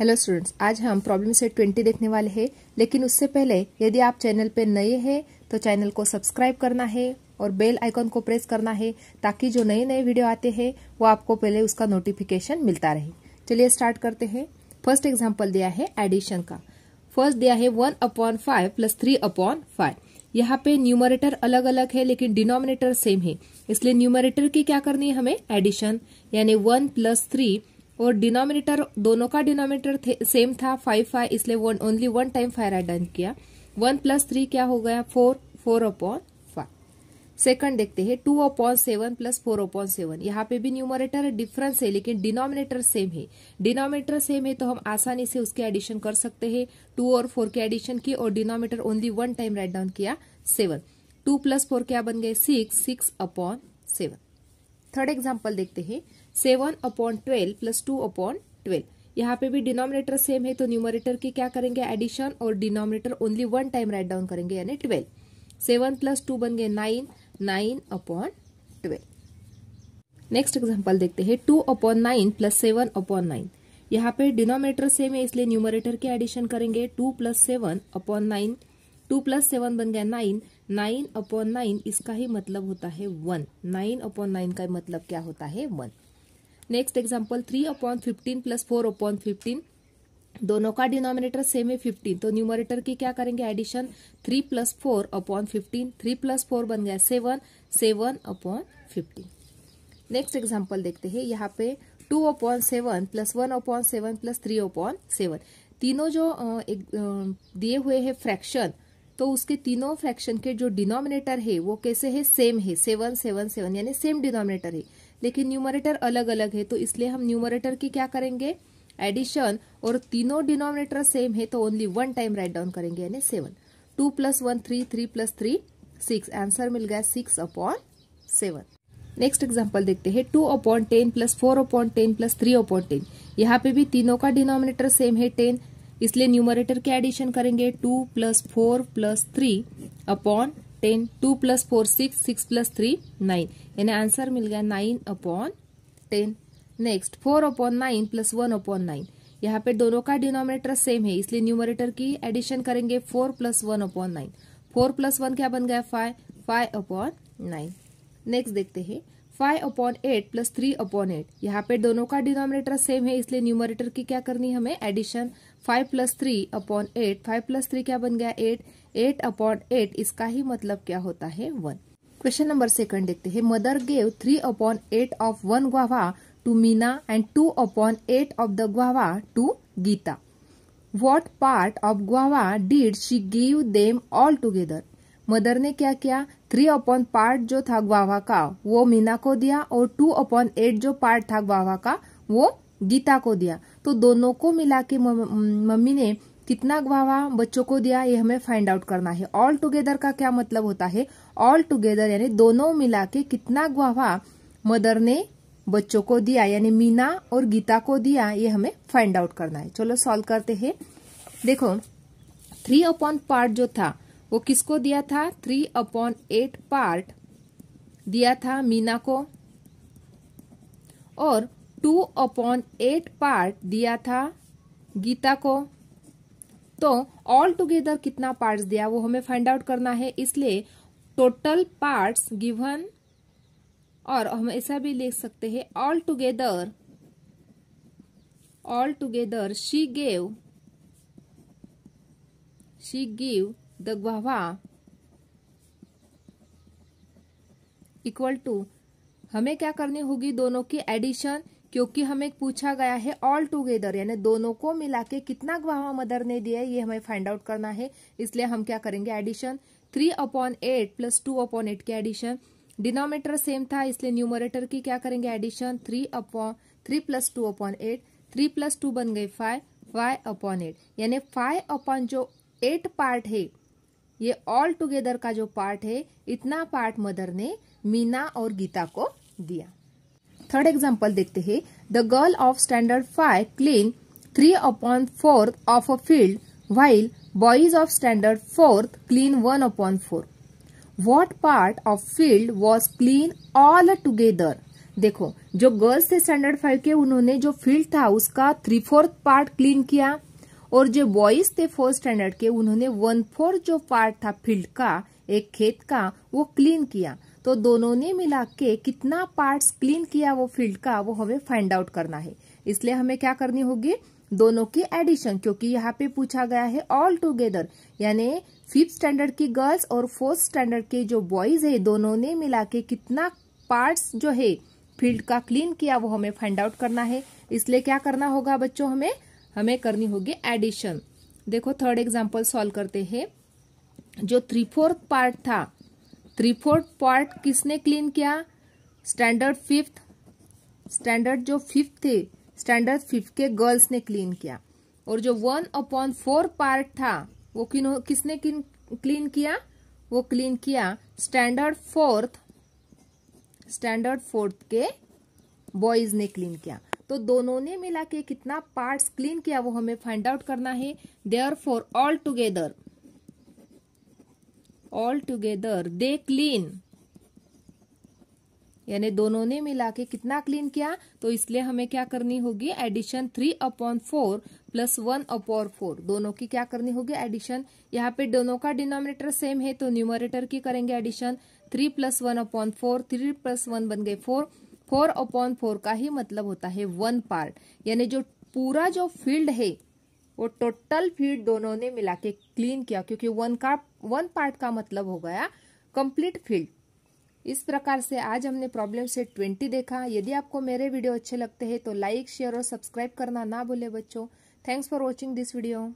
hello students आज हम problem set twenty देखने वाले हैं लेकिन उससे पहले यदि आप चैनल पर नए हैं तो चैनल को सब्सक्राइब करना है और बेल आइकॉन को प्रेस करना है ताकि जो नए नए वीडियो आते हैं वो आपको पहले उसका नोटिफिकेशन मिलता रहे चलिए स्टार्ट करते हैं फर्स्ट एग्जाम्पल दिया है एडिशन का फर्स्ट दिया है one upon five plus three upon five यहाँ पे न्यूमरेटर अलग अलग है लेकिन डिनोमिनेटर सेम है इसलिए न्यूमरेटर की क्या करनी है हमें एडिशन यानी वन प्लस थ्री और डिनोमिनेटर दोनों का डिनोमिनेटर सेम था फाइव फाइव इसलिए only one time five write done किया वन प्लस थ्री क्या हो गया four four upon five second देखते हैं two upon seven plus four upon seven यहाँ पे भी न्यूमरेटर डिफरेंस है लेकिन डिनोमिनेटर सेम है डिनोमिनेटर सेम है तो हम आसानी से उसके एडिशन कर सकते हैं टू और फोर के एडिशन की और denominator only one time write down किया सेवन टू प्लस फोर क्या बन गए six six upon seven third example देखते हैं seven upon twelve plus two upon twelve यहाँ पे भी डिनोमिनेटर सेम है तो न्यूमरेटर की क्या करेंगे एडिशन और denominator only one time write down करेंगे यानी ट्वेल्व सेवन प्लस टू बन गए nine nine upon twelve next example देखते हैं two upon nine plus seven upon nine यहाँ पे डिनोमिनेटर सेम है इसलिए न्यूमरेटर के एडिशन करेंगे two plus seven upon nine two plus seven बन गया नाइन नाइन अपॉन नाइन इसका ही मतलब होता है वन नाइन अपॉन नाइन का मतलब क्या होता है one next example three upon fifteen plus four upon fifteen दोनों का डिनोमिनेटर सेम है फिफ्टीन तो न्यूमरेटर की क्या करेंगे addition three plus four upon fifteen three plus four बन गया seven seven upon fifteen next example देखते हैं यहाँ पे two upon seven plus one upon seven plus three upon seven तीनों जो दिए हुए हैं फ्रैक्शन तो उसके तीनों फ्रैक्शन के जो डिनोमिनेटर है वो कैसे है सेम है सेवन सेवन सेवन यानी सेम डिनोमिनेटर है लेकिन न्यूमरेटर अलग अलग है तो इसलिए हम न्यूमरेटर की क्या करेंगे एडिशन और तीनों डिनोमिनेटर सेम है तो only one time write down करेंगे यानी seven two plus one three three plus three six answer मिल गया six upon seven next example देखते हैं two upon ten plus four upon ten plus three upon ten यहाँ पे भी तीनों का डिनोमिनेटर सेम है टेन इसलिए न्यूमरेटर क्या एडिशन करेंगे two plus four plus three upon ten two plus four six six plus three nine यानी आंसर मिल गया nine upon ten next four upon nine plus one upon nine यहाँ पे दोनों का डिनोमिनेटर सेम है इसलिए न्यूमरेटर की एडिशन करेंगे four plus one upon nine four plus one क्या बन गया five five upon nine next देखते हैं five upon eight plus three upon eight यहाँ पे दोनों का डिनोमिनेटर सेम है इसलिए न्यूमरेटर की क्या करनी हमें addition five plus three upon eight five plus three क्या बन गया एट एट अपॉन एट इसका ही मतलब क्या होता है वन क्वेश्चन नंबर सेकंड देखते हैं mother gave three upon eight of one guava to Meena and two upon eight of the guava to Geeta what part of guava did she give them all together mother ने क्या किया three upon part जो था guava का वो मीना को दिया और टू अपॉन एट जो पार्ट था ग्वावा का वो गीता को दिया तो दोनों को मिला के मम्मी ने कितना ग्वावा बच्चों को दिया ये हमें फाइंड आउट करना है ऑल टुगेदर का क्या मतलब होता है ऑल टुगेदर यानी दोनों मिला के कितना ग्वावा मदर ने बच्चों को दिया यानी मीना और गीता को दिया ये हमें फाइंड आउट करना है चलो सॉल्व करते हैं देखो थ्री अपॉन पार्ट जो था वो किसको दिया था थ्री अपॉन एट पार्ट दिया था मीना को और टू अपॉन एट पार्ट दिया था गीता को तो ऑल टुगेदर कितना पार्ट्स दिया वो हमें फाइंड आउट करना है इसलिए टोटल पार्ट्स गिवन और हम ऐसा भी लिख सकते हैं all together all together she gave she give the equal to हमें क्या करनी होगी दोनों की एडिशन क्योंकि हमें पूछा गया है ऑल टूगेदर यानी दोनों को मिला के कितना ग्वावा मदर ने दिया है ये हमें फाइंड आउट करना है इसलिए हम क्या करेंगे addition three upon eight plus two upon eight की एडिशन डिनोमीटर सेम था इसलिए न्यूमरेटर की क्या करेंगे addition three upon three plus two upon eight three plus two बन गए फाइव फाइव अपॉन एट यानी फाइव अपॉन जो एट पार्ट है ये ऑल टुगेदर का जो पार्ट है इतना पार्ट मदर ने मीना और गीता को दिया थर्ड एग्जाम्पल देखते हैं the girl of standard five clean three upon fourth of a field while boys of standard fourth clean one upon four what part of field was clean all together देखो जो girls थे standard five के उन्होंने जो field था उसका three fourth part clean किया और जो बॉयज थे फोर्थ स्टैंडर्ड के उन्होंने वन फोर्थ जो पार्ट था फील्ड का एक खेत का वो क्लीन किया तो दोनों ने मिला के कितना पार्ट्स क्लीन किया वो फील्ड का वो हमें फाइंड आउट करना है इसलिए हमें क्या करनी होगी दोनों की एडिशन क्योंकि यहाँ पे पूछा गया है ऑल टूगेदर यानी फिफ्थ स्टैंडर्ड की गर्ल्स और फोर्थ स्टैंडर्ड के जो बॉयज है दोनों ने मिला के कितना पार्ट्स जो है फील्ड का क्लीन किया वो हमें फाइंड आउट करना है इसलिए क्या करना होगा बच्चों हमें हमें करनी होगी एडिशन देखो थर्ड एग्जाम्पल सॉल्व करते हैं जो थ्री फोर्थ पार्ट था थ्री फोर्थ पार्ट किसने क्लीन किया स्टैंडर्ड फिफ्थ स्टैंडर्ड जो फिफ्थ थे स्टैंडर्ड फिफ्थ के गर्ल्स ने क्लीन किया और जो वन अपॉन फोर पार्ट था वो किसने क्लीन किया वो क्लीन किया स्टैंडर्ड फोर्थ स्टैंडर्ड फोर्थ के बॉयज ने क्लीन किया तो दोनों ने मिला के कितना पार्ट्स क्लीन किया वो हमें फाइंड आउट करना है therefore all together all together they clean यानी दोनों ने मिला के कितना क्लीन किया तो इसलिए हमें क्या करनी होगी addition three upon four plus one upon four दोनों की क्या करनी होगी एडिशन यहाँ पे दोनों का डिनोमिनेटर सेम है तो न्यूमरेटर की करेंगे addition three plus one upon four three plus one बन गए फोर फोर अपॉन फोर का ही मतलब होता है वन पार्ट यानी जो पूरा जो फील्ड है वो टोटल फील्ड दोनों ने मिला के क्लीन किया क्योंकि वन का वन पार्ट का मतलब हो गया कंप्लीट फील्ड इस प्रकार से आज हमने प्रॉब्लम सेट ट्वेंटी देखा यदि आपको मेरे वीडियो अच्छे लगते हैं तो लाइक शेयर और सब्सक्राइब करना ना भूले बच्चों thanks for watching this video